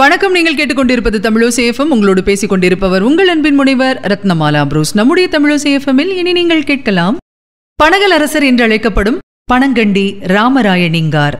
வணக்கம் நீங்கள் கேட்டுக்கொண்டிருப்பது தமிழோசேஃபம் உங்களோடு பேசிக் கொண்டிருப்பவர் உங்கள் அன்பின் முனைவர் ரத்னமாலா புரூஸ் நம்முடைய தமிழோசேஃபமில் இனி நீங்கள் கேட்கலாம் பனகல் அரசர் என்று அழைக்கப்படும் பனங்கண்டி ராமராயணிங்கார்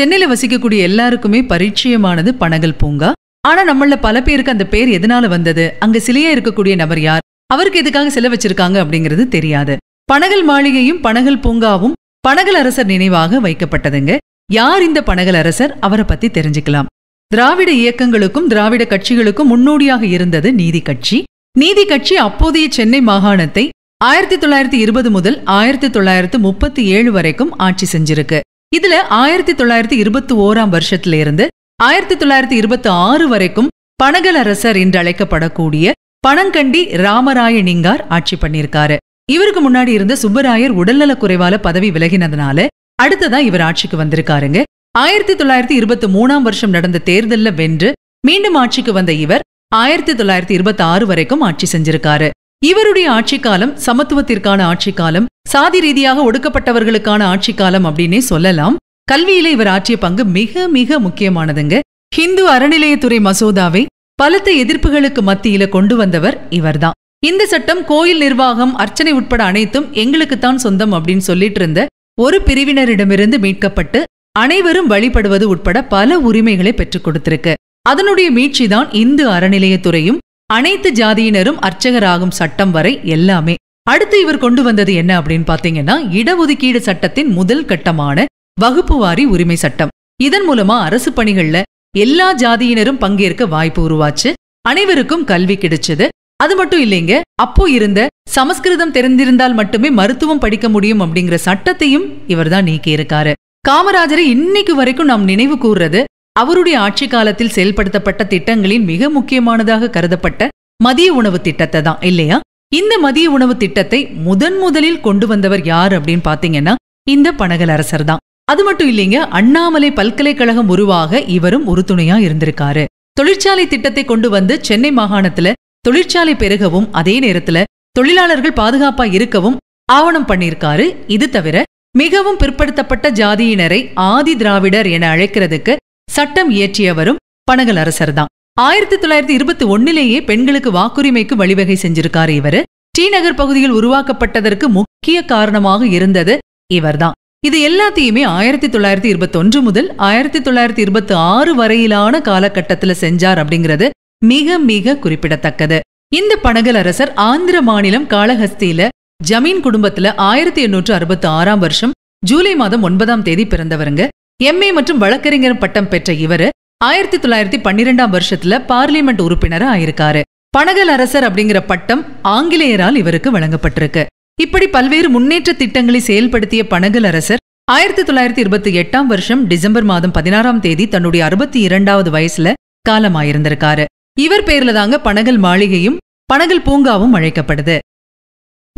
சென்னையில வசிக்கக்கூடிய எல்லாருக்குமே பரிச்சயமானது பனகல் பூங்கா ஆனா நம்மள பல பேருக்கு அந்த பேர் எதனால வந்தது அங்க சிலையா இருக்கக்கூடிய நபர் யார் அவருக்கு எதுக்காக சில வச்சிருக்காங்க அப்படிங்கிறது தெரியாது பனகல் மாளிகையும் பனகல் பூங்காவும் பனகல் அரசர் நினைவாக வைக்கப்பட்டதுங்க யார் இந்த பனகல் அரசர் அவரை பத்தி தெரிஞ்சுக்கலாம் திராவிட இயக்கங்களுக்கும் திராவிட கட்சிகளுக்கும் முன்னோடியாக இருந்தது நீதி கட்சி நீதி கட்சி அப்போதைய சென்னை மாகாணத்தை ஆயிரத்தி தொள்ளாயிரத்தி இருபது முதல் ஆயிரத்தி தொள்ளாயிரத்து முப்பத்தி ஏழு வரைக்கும் ஆட்சி செஞ்சிருக்கு இதுல ஆயிரத்தி தொள்ளாயிரத்தி இருபத்தி ஓராம் வருஷத்துல இருந்து ஆயிரத்தி தொள்ளாயிரத்தி இருபத்தி ஆறு வரைக்கும் பனகல் அரசர் என்று அழைக்கப்படக்கூடிய பணங்கண்டி ராமராய நிங்கார் ஆட்சி பண்ணியிருக்காரு இவருக்கு முன்னாடி இருந்த சுப்பராயர் உடல்நலக் குறைவால பதவி விலகினதுனால அடுத்ததா இவர் ஆட்சிக்கு வந்திருக்காருங்க ஆயிரத்தி தொள்ளாயிரத்தி இருபத்தி மூணாம் வருஷம் நடந்த தேர்தலில் வென்று மீண்டும் ஆட்சிக்கு வந்த இவர் ஆயிரத்தி தொள்ளாயிரத்தி இருபத்தி ஆறு வரைக்கும் ஆட்சி செஞ்சிருக்காரு இவருடைய ஆட்சிக்காலம் சமத்துவத்திற்கான ஆட்சிக்காலம் சாதி ரீதியாக ஒடுக்கப்பட்டவர்களுக்கான ஆட்சிக்காலம் அப்படின்னே சொல்லலாம் கல்வியில இவர் ஆற்றிய பங்கு மிக மிக முக்கியமானதுங்க ஹிந்து அறநிலையத்துறை மசோதாவை பலத்த எதிர்ப்புகளுக்கு மத்தியில கொண்டு வந்தவர் இவர்தான் இந்த சட்டம் கோயில் நிர்வாகம் அர்ச்சனை உட்பட அனைத்தும் எங்களுக்குத்தான் சொந்தம் அப்படின்னு சொல்லிட்டு இருந்த ஒரு பிரிவினரிடமிருந்து மீட்கப்பட்டு அனைவரும் வழிபடுவது உட்பட பல உரிமைகளை பெற்றுக் கொடுத்திருக்கு அதனுடைய மீட்சிதான் இந்து அறநிலையத்துறையும் அனைத்து ஜாதியினரும் அர்ச்சகராகும் சட்டம் வரை எல்லாமே அடுத்து இவர் கொண்டு வந்தது என்ன அப்படின்னு பாத்தீங்கன்னா இடஒதுக்கீடு சட்டத்தின் முதல் கட்டமான வகுப்புவாரி உரிமை சட்டம் இதன் மூலமா அரசு பணிகள்ல எல்லா ஜாதியினரும் பங்கேற்க வாய்ப்பு உருவாச்சு அனைவருக்கும் கல்வி கிடைச்சது அது மட்டும் இல்லைங்க அப்போ இருந்த சமஸ்கிருதம் தெரிந்திருந்தால் மட்டுமே மருத்துவம் படிக்க முடியும் அப்படிங்கிற சட்டத்தையும் இவர் தான் நீக்கியிருக்காரு காமராஜரை இன்னைக்கு வரைக்கும் நாம் நினைவு கூறுறது அவருடைய ஆட்சி காலத்தில் செயல்படுத்தப்பட்ட திட்டங்களின் மிக முக்கியமானதாக கருதப்பட்ட மதிய உணவு திட்டத்தை தான் இல்லையா இந்த மதிய உணவு திட்டத்தை முதன் முதலில் கொண்டு வந்தவர் யார் அப்படின்னு பாத்தீங்கன்னா இந்த பனகல் அரசர் தான் அது மட்டும் இல்லைங்க அண்ணாமலை பல்கலைக்கழகம் உருவாக இவரும் உறுதுணையா இருந்திருக்காரு தொழிற்சாலை திட்டத்தை கொண்டு வந்து சென்னை மாகாணத்துல தொழிற்சாலை பெருகவும் அதே நேரத்துல தொழிலாளர்கள் பாதுகாப்பா இருக்கவும் ஆவணம் பண்ணியிருக்காரு இது தவிர மிகவும் பிற்படுத்தப்பட்ட ஜாதியினரை ஆதி திராவிடர் என அழைக்கிறதுக்கு சட்டம் இயற்றியவரும் பனகல் அரசர் தான் ஆயிரத்தி தொள்ளாயிரத்தி இருபத்தி ஒன்னிலேயே பெண்களுக்கு வாக்குரிமைக்கு வழிவகை செஞ்சிருக்காரு இவரு ஸ்ரீநகர் பகுதியில் உருவாக்கப்பட்டதற்கு முக்கிய காரணமாக இருந்தது இவர்தான் இது எல்லாத்தையுமே ஆயிரத்தி தொள்ளாயிரத்தி இருபத்தி ஒன்று முதல் ஆயிரத்தி தொள்ளாயிரத்தி இருபத்தி ஆறு வரையிலான காலகட்டத்தில் செஞ்சார் அப்படிங்கிறது மிக மிக குறிப்பிடத்தக்கது இந்த பனகல் அரசர் ஆந்திர மாநிலம் காளஹஸ்தியில ஜமீன் குடும்பத்துல ஆயிரத்தி எண்ணூற்று அறுபத்தி ஆறாம் வருஷம் ஜூலை மாதம் ஒன்பதாம் தேதி பிறந்தவருங்க எம்ஏ மற்றும் வழக்கறிஞர் பட்டம் பெற்ற இவரு ஆயிரத்தி தொள்ளாயிரத்தி பன்னிரெண்டாம் வருஷத்துல பார்லிமெண்ட் உறுப்பினரா ஆயிருக்காரு பனகல் அரசர் அப்படிங்கிற பட்டம் ஆங்கிலேயரால் இவருக்கு வழங்கப்பட்டிருக்கு இப்படி பல்வேறு முன்னேற்ற திட்டங்களை செயல்படுத்திய பனகல் அரசர் ஆயிரத்தி தொள்ளாயிரத்தி இருபத்தி எட்டாம் வருஷம் டிசம்பர் மாதம் பதினாறாம் தேதி தன்னுடைய அறுபத்தி இரண்டாவது வயசுல காலமாயிருந்திருக்காரு இவர் பேர்ல தாங்க பனகல் மாளிகையும் பனகல் பூங்காவும் அழைக்கப்படுது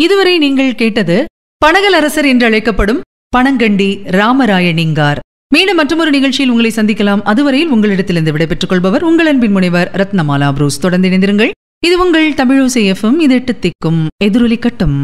இதுவரை நீங்கள் கேட்டது பனகல் அரசர் என்று அழைக்கப்படும் பனங்கண்டி ராமராயணிங்கார் மீண்டும் மற்றொரு நிகழ்ச்சியில் உங்களை சந்திக்கலாம் அதுவரையில் உங்களிடத்திலிருந்து விடைபெற்றுக் கொள்பவர் உங்கள் அன்பின் முனைவர் ரத்னமாலா புரூஸ் தொடர்ந்து இணைந்திருங்கள் இது உங்கள் தமிழோசை எஃப்எம் இது எட்டு திக்கும் எதிரொலி கட்டும்